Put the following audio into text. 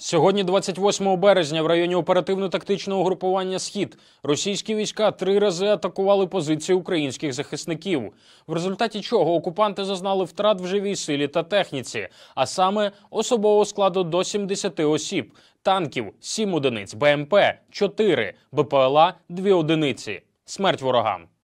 Сьогодні, 28 березня, в районі оперативно-тактичного групування Схід російські війська три рази атакували позиції українських захисників, в результаті чого окупанти зазнали втрат в живій силі та техніці, а саме особового складу до 70 осіб, танків 7 одиниць, БМП 4, БПЛА 2 одиниці. Смерть ворогам.